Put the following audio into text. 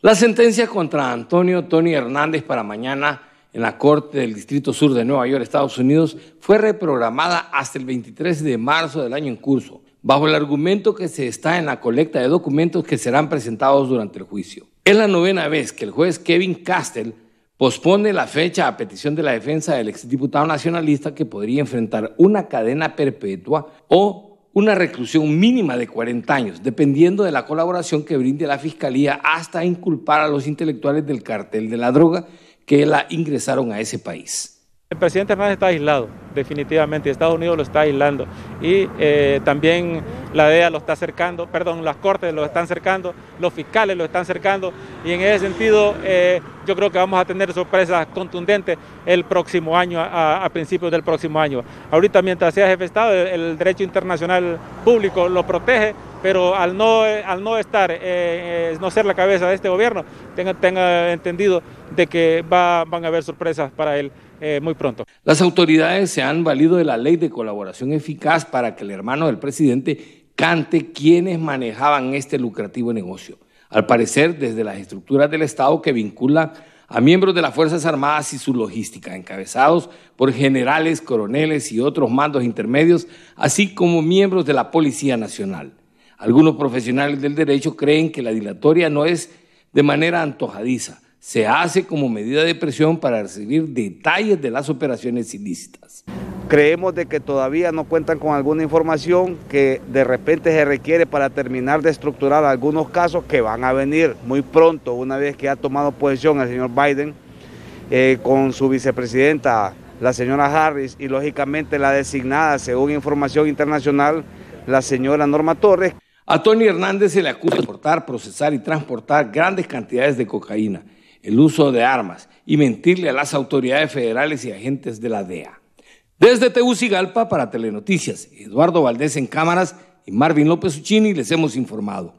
La sentencia contra Antonio Tony Hernández para mañana en la Corte del Distrito Sur de Nueva York, Estados Unidos, fue reprogramada hasta el 23 de marzo del año en curso, bajo el argumento que se está en la colecta de documentos que serán presentados durante el juicio. Es la novena vez que el juez Kevin Castle pospone la fecha a petición de la defensa del exdiputado nacionalista que podría enfrentar una cadena perpetua o una reclusión mínima de 40 años, dependiendo de la colaboración que brinde la Fiscalía hasta inculpar a los intelectuales del cartel de la droga que la ingresaron a ese país. El presidente Hernández está aislado, definitivamente, Estados Unidos lo está aislando y eh, también la DEA lo está acercando, perdón, las cortes lo están acercando, los fiscales lo están acercando y en ese sentido eh, yo creo que vamos a tener sorpresas contundentes el próximo año, a, principios del próximo año. Ahorita mientras sea jefe de Estado, el derecho internacional público lo protege pero al no, al no estar, eh, eh, no ser la cabeza de este gobierno, tenga, entendido de que van a haber sorpresas para él. Eh, muy pronto. Las autoridades se han valido de la ley de colaboración eficaz para que el hermano del presidente cante quienes manejaban este lucrativo negocio. Al parecer, desde las estructuras del Estado que vincula a miembros de las Fuerzas Armadas y su logística, encabezados por generales, coroneles y otros mandos intermedios, así como miembros de la Policía Nacional. Algunos profesionales del derecho creen que la dilatoria no es de manera antojadiza, se hace como medida de presión para recibir detalles de las operaciones ilícitas. Creemos de que todavía no cuentan con alguna información que de repente se requiere para terminar de estructurar algunos casos que van a venir muy pronto, una vez que ha tomado posesión el señor Biden eh, con su vicepresidenta, la señora Harris, y lógicamente la designada, según información internacional, la señora Norma Torres. A Tony Hernández se le acusa de exportar, procesar y transportar grandes cantidades de cocaína, el uso de armas y mentirle a las autoridades federales y agentes de la DEA. Desde Tegucigalpa para Telenoticias, Eduardo Valdés en cámaras y Marvin López Uchini les hemos informado.